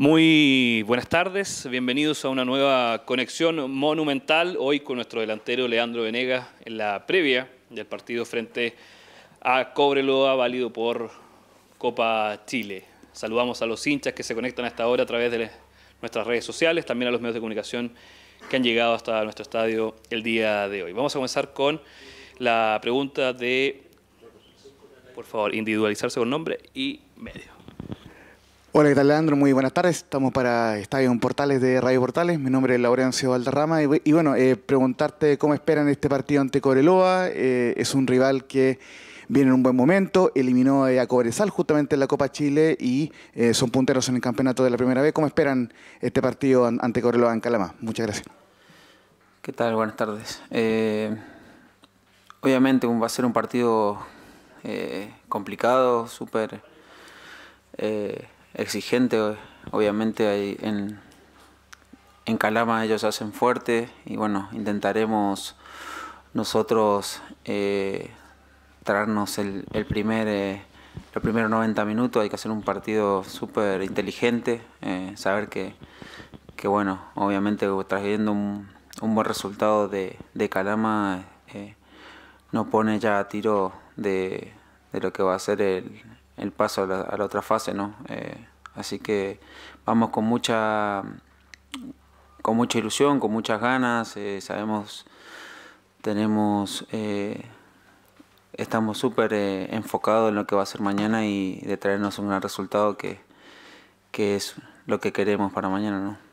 Muy buenas tardes, bienvenidos a una nueva conexión monumental, hoy con nuestro delantero Leandro Venegas en la previa del partido frente a Cobreloa, válido por Copa Chile. Saludamos a los hinchas que se conectan a esta hora a través de nuestras redes sociales, también a los medios de comunicación que han llegado hasta nuestro estadio el día de hoy. Vamos a comenzar con la pregunta de, por favor, individualizarse con nombre y medio. Hola, ¿qué tal Leandro? Muy buenas tardes. Estamos para Estadio en Portales de Radio Portales. Mi nombre es Laurencio Valderrama y, y bueno, eh, preguntarte cómo esperan este partido ante Cobreloa. Eh, es un rival que viene en un buen momento, eliminó eh, a Cobresal justamente en la Copa Chile y son punteros en el campeonato de la primera vez. ¿Cómo esperan este partido ante Cobreloa en Calama? Muchas gracias. ¿Qué tal? Buenas tardes. obviamente va a ser un partido complicado, súper exigente, obviamente en, en Calama ellos hacen fuerte y bueno, intentaremos nosotros eh, traernos el, el primer, eh, los primeros 90 minutos, hay que hacer un partido súper inteligente, eh, saber que, bueno, obviamente trayendo un, un buen resultado de, Calama no pone ya a tiro de, de lo que va a ser el, el paso a la, otra fase, ¿no? Eh, así que vamos con mucha, con mucha ilusión, con muchas ganas, eh, sabemos, tenemos, eh, estamos súper enfocados en lo que va a ser mañana y de traernos un gran resultado que, que es lo que queremos para mañana, ¿no?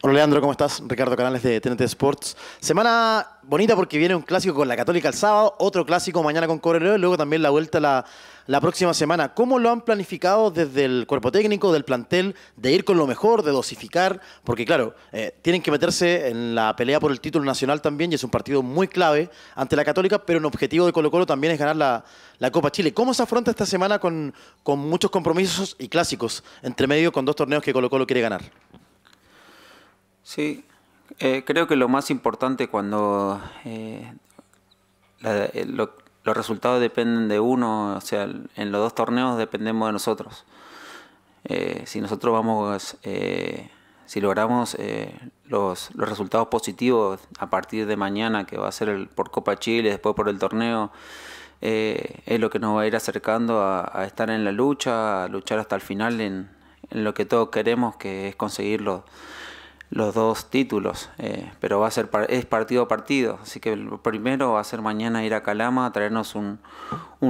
Hola Leandro, ¿cómo estás? Ricardo Canales de TNT Sports. Semana bonita porque viene un clásico con la Católica el sábado, otro clásico mañana con Correo y luego también la vuelta la, próxima semana. ¿Cómo lo han planificado desde el cuerpo técnico, del plantel, de ir con lo mejor, de dosificar? Porque claro, eh, tienen que meterse en la pelea por el título nacional también y es un partido muy clave ante la Católica, pero el objetivo de Colo Colo también es ganar la, Copa Chile. ¿Cómo se afronta esta semana con, con muchos compromisos y clásicos entre medio con dos torneos que Colo Colo quiere ganar? Sí, eh, creo que lo más importante cuando eh, eh, los resultados dependen de uno, o sea, en los dos torneos dependemos de nosotros. si nosotros vamos, si logramos los, resultados positivos a partir de mañana, que va a ser el, por Copa Chile, después por el torneo, es lo que nos va a ir acercando a, estar en la lucha, a luchar hasta el final en lo que todos queremos, que es conseguirlo los dos títulos, eh, pero va a ser es partido a partido, así que lo primero va a ser mañana ir a Calama a traernos un,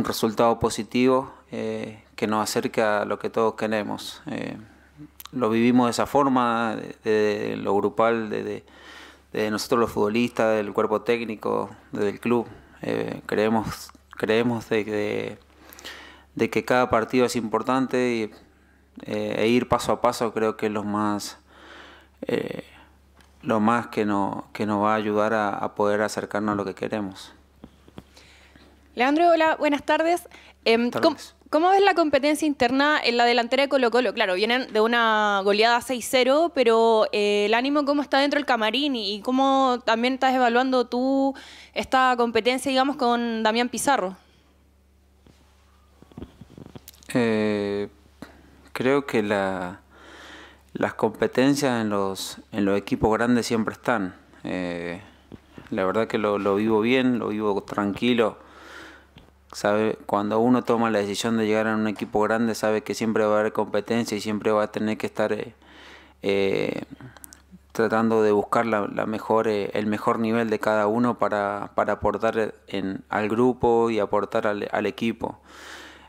resultado positivo eh, que nos acerque a lo que todos queremos. Eh, lo vivimos de esa forma, de, lo grupal, de, nosotros los futbolistas, del cuerpo técnico, del club. creemos creemos de, que cada partido es importante e ir paso a paso creo que es lo más eh, lo más que, no, que nos va a ayudar a, poder acercarnos a lo que queremos. Leandro, hola, buenas em, tardes. ¿Cómo ves la competencia interna en la delantera de Colo Colo? Claro, vienen de una goleada 6-0, pero eh, el ánimo, ¿cómo está dentro del camarín? ¿Y cómo también estás evaluando tú esta competencia, digamos, con Damián Pizarro? Eh, creo que la, las competencias en los, en los equipos grandes siempre están. Eh, la verdad que lo, vivo bien, lo vivo tranquilo. Sabe, cuando uno toma la decisión de llegar a un equipo grande, sabe que siempre va a haber competencia y siempre va a tener que estar eh, eh, tratando de buscar la, mejor, el mejor nivel de cada uno para, para aportar en, al grupo y aportar al, al equipo.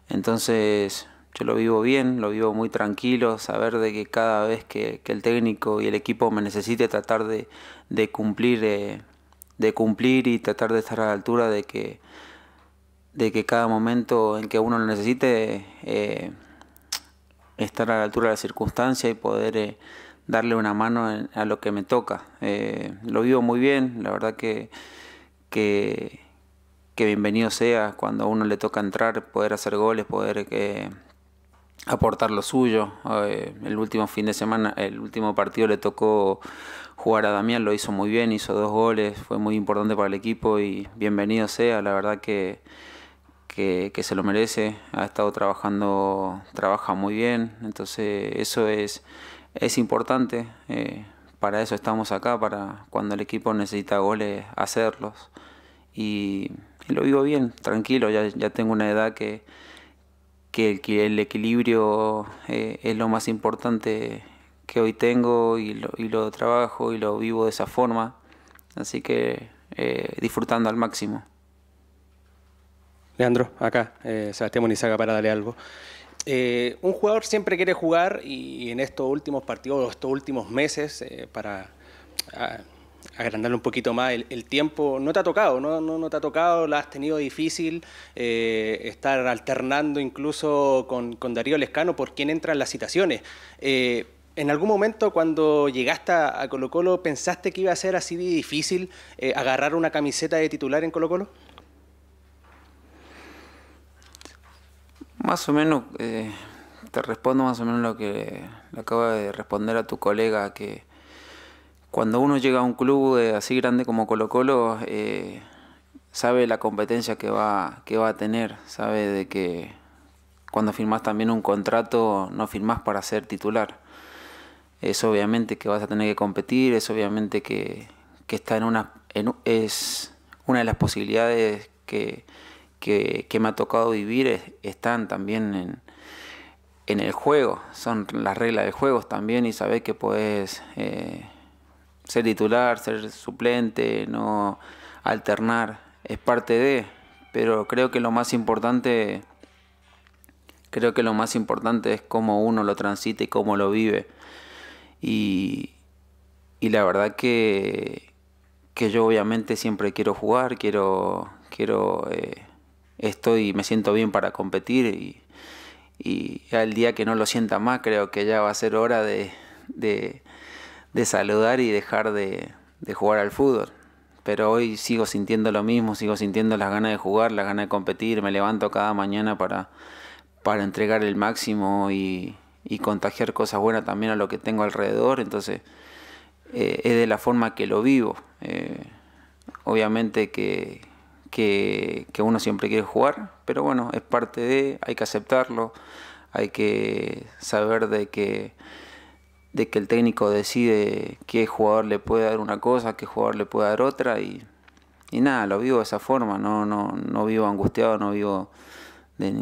Entonces, yo lo vivo bien, lo vivo muy tranquilo, saber de que cada vez que, el técnico y el equipo me necesite tratar de, cumplir eh, de cumplir y tratar de estar a la altura de que de que cada momento en que uno lo necesite eh, estar a la altura de la circunstancia y poder eh, darle una mano a lo que me toca. Eh, lo vivo muy bien, la verdad que, que bienvenido sea cuando a uno le toca entrar, poder hacer goles, poder que aportar lo suyo. Eh, el último fin de semana, el último partido le tocó jugar a Damián, lo hizo muy bien, hizo dos goles, fue muy importante para el equipo y bienvenido sea, la verdad que, que, se lo merece, ha estado trabajando, trabaja muy bien, entonces eso es, es importante, eh, para eso estamos acá, para cuando el equipo necesita goles, hacerlos. Y, lo vivo bien, tranquilo, ya, ya tengo una edad que que el, equilibrio eh, es lo más importante que hoy tengo y lo, y lo, trabajo y lo vivo de esa forma. Así que eh, disfrutando al máximo. Leandro, acá, eh, Sebastián Monizaga para darle algo. un jugador siempre quiere jugar y, en estos últimos partidos, estos últimos meses, para... Ah, Agrandarle un poquito más el, tiempo. No te ha tocado, no, no, no te ha tocado, la has tenido difícil eh, estar alternando incluso con, con, Darío Lescano por quién entran las citaciones. Eh, ¿En algún momento cuando llegaste a Colo Colo pensaste que iba a ser así difícil eh, agarrar una camiseta de titular en Colo Colo? Más o menos, te respondo más o menos lo que le acabo de responder a tu colega que cuando uno llega a un club así grande como Colo Colo, eh, sabe la competencia que va, que va a tener, sabe de que cuando firmas también un contrato no firmas para ser titular. Es obviamente que vas a tener que competir, es obviamente que, que está en una, es una de las posibilidades que, me ha tocado vivir, están también en, el juego, son las reglas del juego también y sabes que puedes... Eh, ser titular, ser suplente, no alternar, es parte de, pero creo que lo más importante creo que lo más importante es cómo uno lo transita y cómo lo vive. Y, la verdad que, que yo obviamente siempre quiero jugar, quiero, quiero eh, estoy, me siento bien para competir y, al día que no lo sienta más creo que ya va a ser hora de, de saludar y dejar de, jugar al fútbol. Pero hoy sigo sintiendo lo mismo, sigo sintiendo las ganas de jugar, las ganas de competir, me levanto cada mañana para, para entregar el máximo y, contagiar cosas buenas también a lo que tengo alrededor, entonces eh, es de la forma que lo vivo. Eh, obviamente que, que, que, uno siempre quiere jugar, pero bueno, es parte de, hay que aceptarlo, hay que saber de que de que el técnico decide qué jugador le puede dar una cosa, qué jugador le puede dar otra y, y nada, lo vivo de esa forma, no, no, no vivo angustiado, no vivo de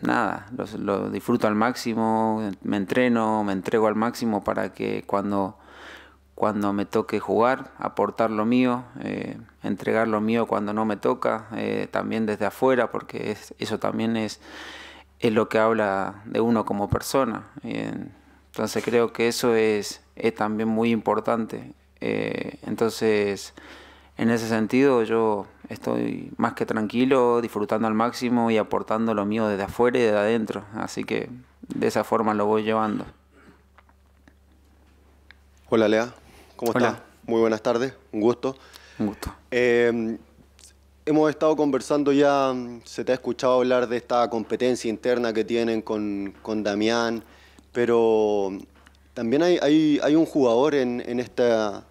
nada, lo, disfruto al máximo, me entreno, me entrego al máximo para que cuando, cuando me toque jugar, aportar lo mío, eh, entregar lo mío cuando no me toca, eh, también desde afuera, porque eso también es, lo que habla de uno como persona. Entonces creo que eso es, es también muy importante. Eh, entonces, en ese sentido yo estoy más que tranquilo, disfrutando al máximo y aportando lo mío desde afuera y desde adentro. Así que de esa forma lo voy llevando. Hola Lea, ¿cómo estás? Muy buenas tardes, un gusto. Un gusto. Em, hemos estado conversando ya, se te ha escuchado hablar de esta competencia interna que tienen con, con Damián. Pero también hay, un jugador en, en, esta,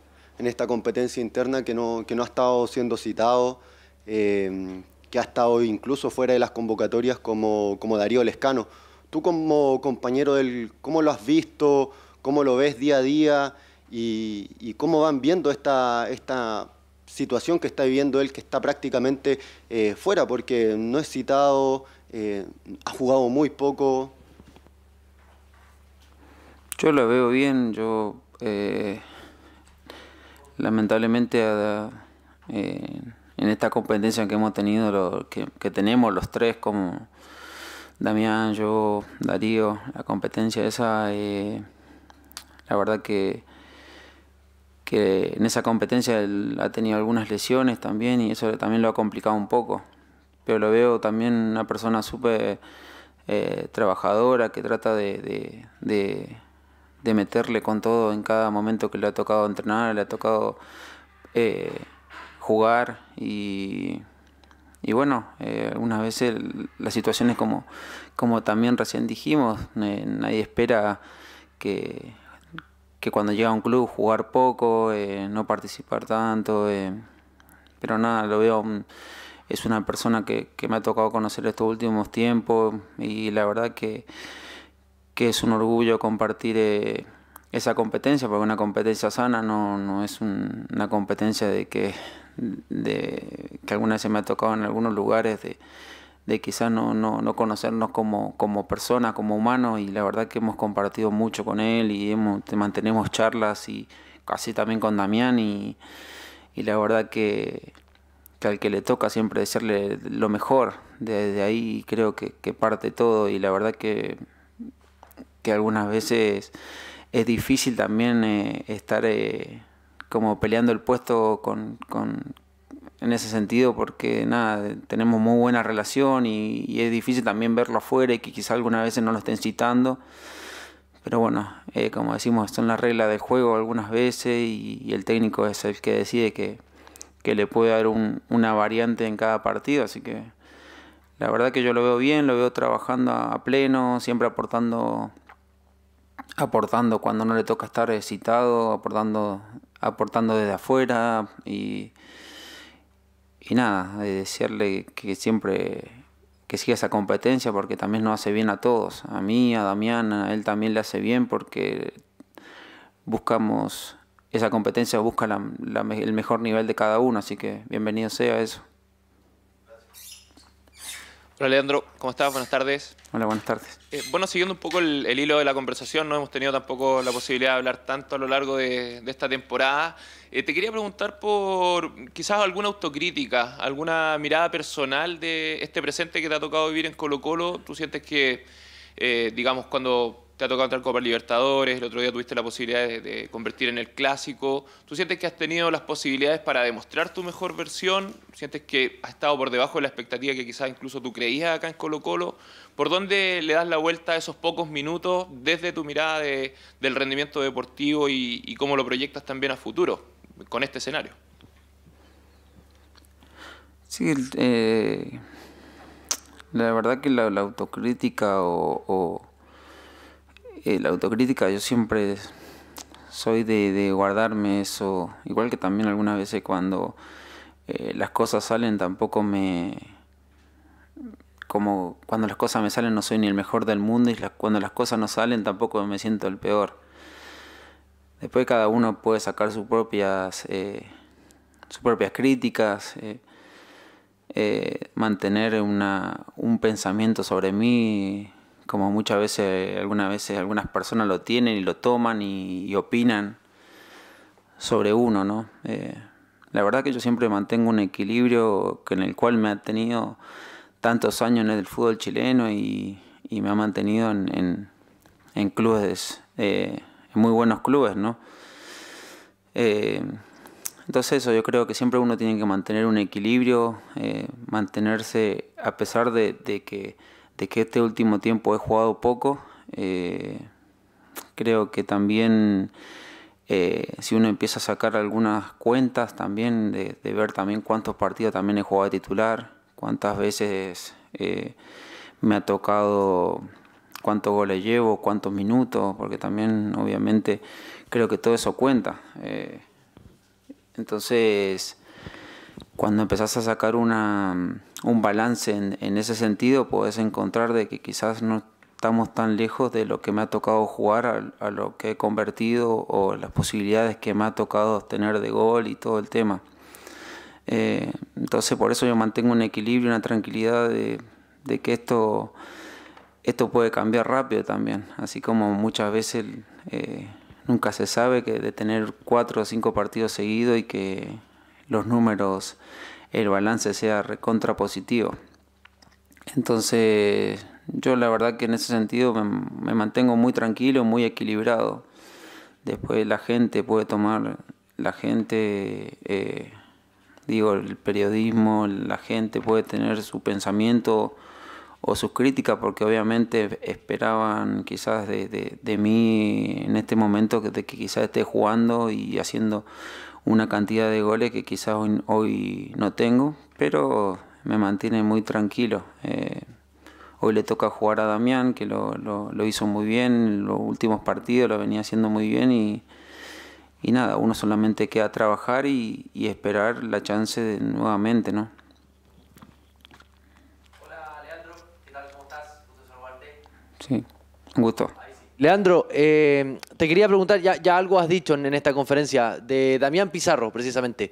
competencia interna que no, ha estado siendo citado, em, que ha estado incluso fuera de las convocatorias como, Darío Lescano. Tú como compañero del, ¿cómo lo has visto? ¿Cómo lo ves día a día? ¿Y, cómo van viendo esta, esta situación que está viviendo él, que está prácticamente eh, fuera, porque no es citado, eh, ha jugado muy poco? Yo lo veo bien, yo eh, lamentablemente eh, en esta competencia que hemos tenido, lo, que, tenemos los tres como Damián, yo, Darío, la competencia esa, eh, la verdad que que en esa competencia él ha tenido algunas lesiones también y eso también lo ha complicado un poco. Pero lo veo también una persona súper trabajadora que trata de, de meterle con todo en cada momento que le ha tocado entrenar, le ha tocado eh, jugar y, bueno, eh, algunas veces las situaciones como, como también recién dijimos, nadie espera que, que, cuando llega a un club jugar poco, eh, no participar tanto, eh, pero nada, lo veo... Mm, es una persona que, que me ha tocado conocer estos últimos tiempos y la verdad que, que es un orgullo compartir eh, esa competencia, porque una competencia sana no, es una competencia de que, de, que alguna vez se me ha tocado en algunos lugares de, de quizás no, no, conocernos como, como personas, como humanos, y la verdad que hemos compartido mucho con él y hemos, mantenemos charlas y casi también con Damián y, la verdad que, al que le toca siempre decirle lo mejor, desde ahí creo que parte todo y la verdad que que algunas veces es difícil también eh, estar eh, como peleando el puesto con, en ese sentido porque nada, tenemos muy buena relación y, es difícil también verlo afuera y que quizá algunas veces no lo estén citando. Pero bueno, eh, como decimos, son las reglas del juego algunas veces y, el técnico es el que decide que, le puede dar una variante en cada partido, así que la verdad que yo lo veo bien, lo veo trabajando a pleno, siempre aportando aportando cuando no le toca estar excitado, aportando, aportando desde afuera y, y nada, de decirle que siempre que siga esa competencia porque también nos hace bien a todos, a mí, a Damián, a él también le hace bien porque buscamos esa competencia, busca el mejor nivel de cada uno, así que bienvenido sea eso. Hola Leandro, ¿cómo estás? Buenas tardes. Hola, buenas tardes. Eh, bueno, siguiendo un poco el, hilo de la conversación, no hemos tenido tampoco la posibilidad de hablar tanto a lo largo de, esta temporada. Eh, te quería preguntar por quizás alguna autocrítica, alguna mirada personal de este presente que te ha tocado vivir en Colo Colo. ¿Tú sientes que, eh, digamos, cuando te ha tocado entrar Copa Libertadores, el otro día tuviste la posibilidad de, convertir en el clásico. ¿Tú sientes que has tenido las posibilidades para demostrar tu mejor versión? ¿Sientes que has estado por debajo de la expectativa que quizás incluso tú creías acá en Colo Colo? ¿Por dónde le das la vuelta a esos pocos minutos desde tu mirada del rendimiento deportivo y, cómo lo proyectas también a futuro con este escenario? Sí, eh, la verdad que la, autocrítica o eh, la autocrítica yo siempre soy de, guardarme eso, igual que también algunas veces cuando eh, las cosas salen tampoco me... Como cuando las cosas me salen no soy ni el mejor del mundo y cuando las cosas no salen tampoco me siento el peor. Después cada uno puede sacar sus propias, eh, sus propias críticas, mantener una, un pensamiento sobre mí, como muchas veces, algunas veces algunas personas lo tienen y lo toman y, opinan sobre uno, ¿no? Eh, la verdad que yo siempre mantengo un equilibrio en el cual me ha tenido tantos años en el fútbol chileno y, me ha mantenido en, en, clubes, eh, en muy buenos clubes, ¿no? Eh, entonces eso, yo creo que siempre uno tiene que mantener un equilibrio, mantenerse a pesar de que de que este último tiempo he jugado poco. Eh, creo que también eh, si uno empieza a sacar algunas cuentas también, de, ver también cuántos partidos también he jugado de titular, cuántas veces eh, me ha tocado cuántos goles llevo, cuántos minutos, porque también obviamente creo que todo eso cuenta. entonces cuando empezás a sacar una, un balance en, ese sentido, podés encontrar de que quizás no estamos tan lejos de lo que me ha tocado jugar, a, lo que he convertido o las posibilidades que me ha tocado tener de gol y todo el tema. Eh, entonces por eso yo mantengo un equilibrio, una tranquilidad de, que esto, esto puede cambiar rápido también, así como muchas veces eh, nunca se sabe que de tener cuatro o cinco partidos seguidos y que los números, el balance sea contrapositivo. Entonces, yo la verdad que en ese sentido me, mantengo muy tranquilo, muy equilibrado. Después la gente puede tomar, la gente, eh, digo, el periodismo, la gente puede tener su pensamiento o sus críticas, porque obviamente esperaban quizás de, de mí en este momento de que quizás esté jugando y haciendo una cantidad de goles que quizás hoy, no tengo, pero me mantiene muy tranquilo. Eh, hoy le toca jugar a Damián, que lo, lo, hizo muy bien, los últimos partidos lo venía haciendo muy bien y, nada, uno solamente queda trabajar y, esperar la chance de, nuevamente, ¿no? Hola Leandro, ¿qué tal? ¿Cómo estás? Sí, un gusto. Leandro, eh, te quería preguntar, ya, algo has dicho en, esta conferencia de Damián Pizarro, precisamente.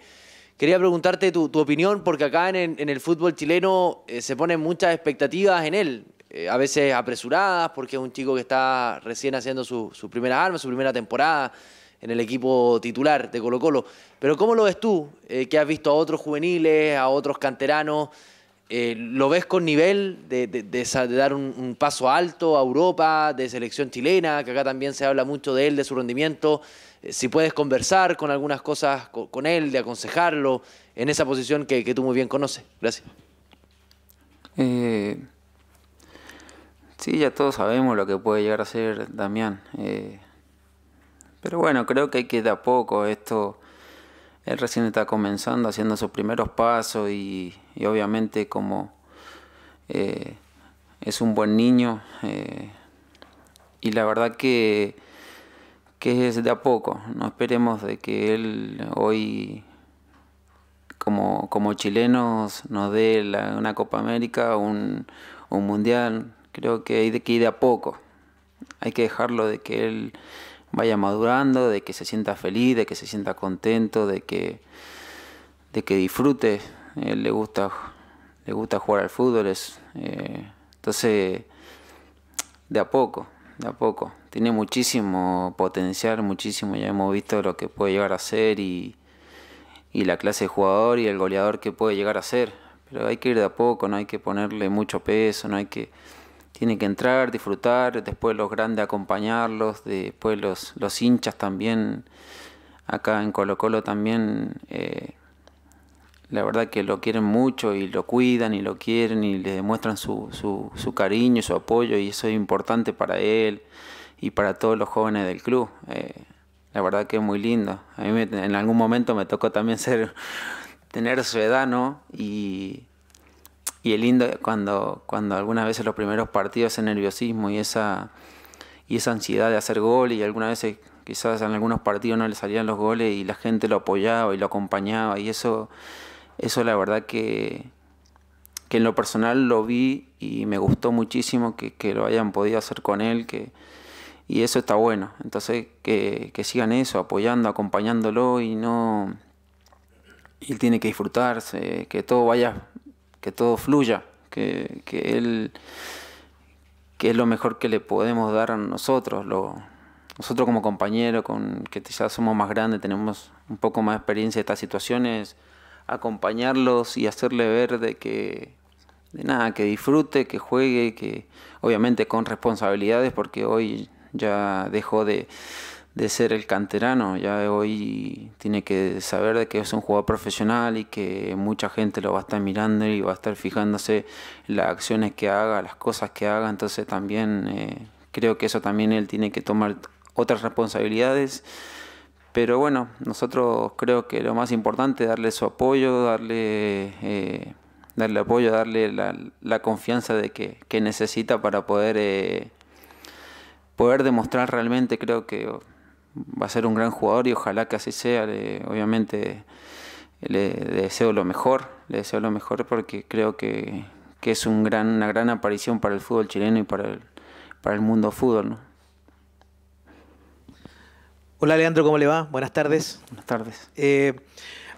Quería preguntarte tu, opinión, porque acá en, el fútbol chileno eh, se ponen muchas expectativas en él, eh, a veces apresuradas, porque es un chico que está recién haciendo su primera arma, su primera temporada en el equipo titular de Colo Colo. Pero ¿cómo lo ves tú, que has visto a otros juveniles, a otros canteranos? Eh, ¿Lo ves con nivel de, dar un, paso alto a Europa, de selección chilena, que acá también se habla mucho de él, de su rendimiento? Eh, si puedes conversar con algunas cosas con, él, de aconsejarlo, en esa posición que, tú muy bien conoces. Gracias. Eh, sí, ya todos sabemos lo que puede llegar a ser Damián. Eh, pero bueno, creo que hay que de a poco. Esto, él recién está comenzando, haciendo sus primeros pasos y y obviamente como eh, es un buen niño eh, y la verdad que, que es de a poco, no esperemos de que él hoy como, como chilenos nos dé una Copa América, un, un Mundial, creo que hay de que ir de a poco, hay que dejarlo de que él vaya madurando, de que se sienta feliz, de que se sienta contento, de que, de que disfrute le gusta, le gusta jugar al fútbol, es, eh, entonces de a poco, de a poco. Tiene muchísimo potencial, muchísimo, ya hemos visto lo que puede llegar a ser y, la clase de jugador y el goleador que puede llegar a ser. Pero hay que ir de a poco, no hay que ponerle mucho peso, no hay que tiene que entrar, disfrutar, después los grandes acompañarlos, después los, los hinchas también, acá en Colo Colo también eh, la verdad que lo quieren mucho y lo cuidan y lo quieren y le demuestran su, su, su cariño, su apoyo y eso es importante para él y para todos los jóvenes del club. Eh, la verdad que es muy lindo. A mí en algún momento me tocó también ser, tener su edad, Y, y es lindo cuando, cuando algunas veces los primeros partidos, ese nerviosismo y esa, y esa ansiedad de hacer gol y algunas veces quizás en algunos partidos no le salían los goles y la gente lo apoyaba y lo acompañaba y eso eso la verdad que, en lo personal lo vi y me gustó muchísimo que, lo hayan podido hacer con él, que, y eso está bueno. Entonces que, que sigan eso, apoyando, acompañándolo y no... Él tiene que disfrutarse, que todo vaya, que todo fluya, que, él que es lo mejor que le podemos dar a nosotros, nosotros como compañeros, con que ya somos más grandes, tenemos un poco más de experiencia de estas situaciones, acompañarlos y hacerle ver de que de nada, que disfrute, que juegue, que obviamente con responsabilidades, porque hoy ya dejó de, ser el canterano, ya hoy tiene que saber de que es un jugador profesional y que mucha gente lo va a estar mirando y va a estar fijándose las acciones que haga, las cosas que haga, entonces también eh, creo que eso también él tiene que tomar otras responsabilidades pero bueno, nosotros creo que lo más importante es darle su apoyo, darle, eh, darle apoyo, darle la, confianza de que, necesita para poder, eh, poder demostrar realmente, creo que va a ser un gran jugador y ojalá que así sea. obviamente le, deseo lo mejor, le deseo lo mejor porque creo que, es un gran, una gran aparición para el fútbol chileno y para el, para el mundo fútbol. Hola Leandro, ¿cómo le va? Buenas tardes. Buenas tardes. Eh,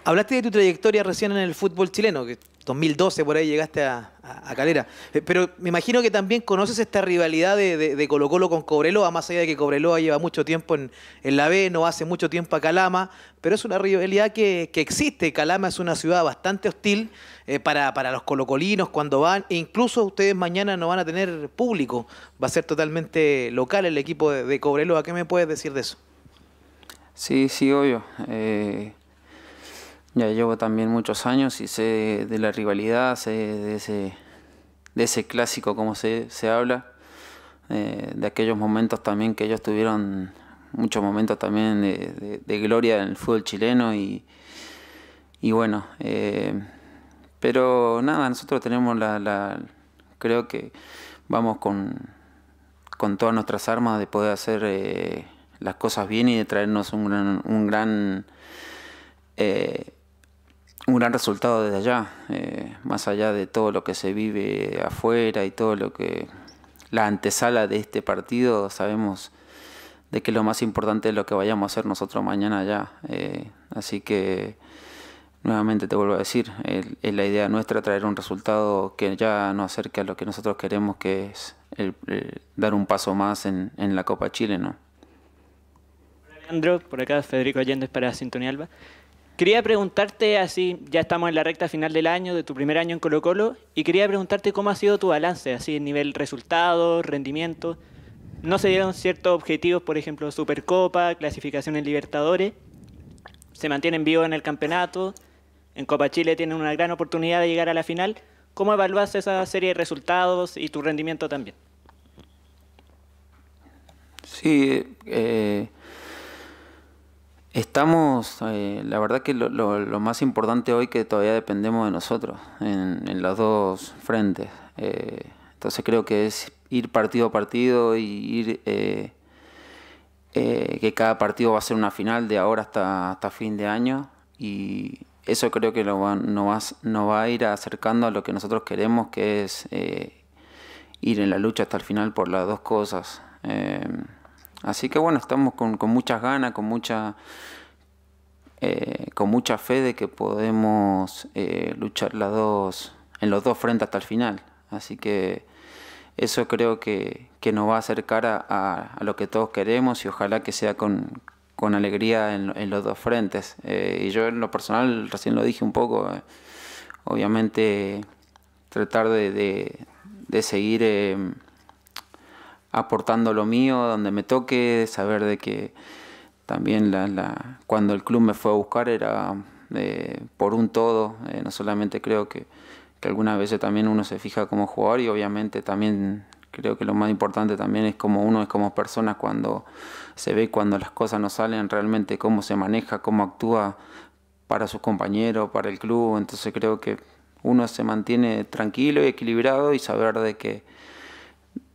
hablaste de tu trayectoria recién en el fútbol chileno, que 2012 por ahí llegaste a, Calera, eh, pero me imagino que también conoces esta rivalidad de, Colo Colo con Cobreloa, más allá de que Cobreloa lleva mucho tiempo en, la B, no hace mucho tiempo a Calama, pero es una rivalidad que, existe. Calama es una ciudad bastante hostil eh, para, los colocolinos cuando van, e incluso ustedes mañana no van a tener público, va a ser totalmente local el equipo de, de Cobreloa. ¿Qué me puedes decir de eso? Sí, sí, obvio. Eh, ya llevo también muchos años y sé de la rivalidad, sé de ese, de ese clásico, como se, se habla, eh, de aquellos momentos también que ellos tuvieron, muchos momentos también de, gloria en el fútbol chileno y, y bueno. Eh, pero nada, nosotros tenemos la, creo que vamos con, con todas nuestras armas de poder hacer las cosas bien y de traernos un gran, un gran, eh, resultado desde allá, eh, más allá de todo lo que se vive afuera y todo lo que la antesala de este partido, sabemos de que lo más importante es lo que vayamos a hacer nosotros mañana allá. Eh, así que nuevamente te vuelvo a decir, es la idea nuestra traer un resultado que ya nos acerque a lo que nosotros queremos, que es dar un paso más en, en la Copa Chile, ¿no? andro, por acá Federico Allende para Sintonía Alba. Quería preguntarte, así ya estamos en la recta final del año, de tu primer año en Colo Colo, y quería preguntarte cómo ha sido tu balance, así en nivel resultados, rendimiento. No se dieron ciertos objetivos, por ejemplo, Supercopa, clasificación en Libertadores, se mantienen vivos en el campeonato, en Copa Chile tienen una gran oportunidad de llegar a la final. ¿Cómo evaluas esa serie de resultados y tu rendimiento también? Sí, eh, Estamos, eh, la verdad que lo, más importante hoy que todavía dependemos de nosotros en, los dos frentes. Eh, entonces creo que es ir partido a partido y ir eh, que cada partido va a ser una final de ahora hasta, hasta fin de año y eso creo que lo nos, nos, va, a ir acercando a lo que nosotros queremos que es ir en la lucha hasta el final por las dos cosas. Así que bueno, estamos con, muchas ganas, con mucha, eh, con mucha fe de que podemos eh, luchar las dos, en los dos frentes hasta el final. Así que eso creo que, nos va a acercar a, lo que todos queremos y ojalá que sea con, alegría en, los dos frentes. Eh, y yo en lo personal, recién lo dije un poco, obviamente tratar de, de seguir em, aportando lo mío donde me toque, saber de que también la, cuando el club me fue a buscar era eh, por un todo, eh, no solamente creo que, que, algunas veces también uno se fija como jugador y obviamente también creo que lo más importante también es como uno es como persona cuando se ve cuando las cosas no salen realmente cómo se maneja, cómo actúa para sus compañeros, para el club, entonces creo que uno se mantiene tranquilo y equilibrado y saber de que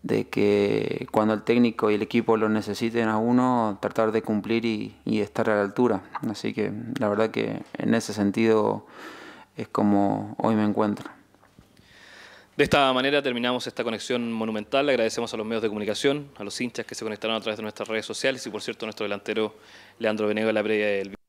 de que cuando el técnico y el equipo lo necesiten a uno, tratar de cumplir y, estar a la altura. Así que la verdad que en ese sentido es como hoy me encuentro. De esta manera terminamos esta conexión monumental. agradecemos a los medios de comunicación, a los hinchas que se conectaron a través de nuestras redes sociales y, por cierto, a nuestro delantero Leandro Venegas. la previa del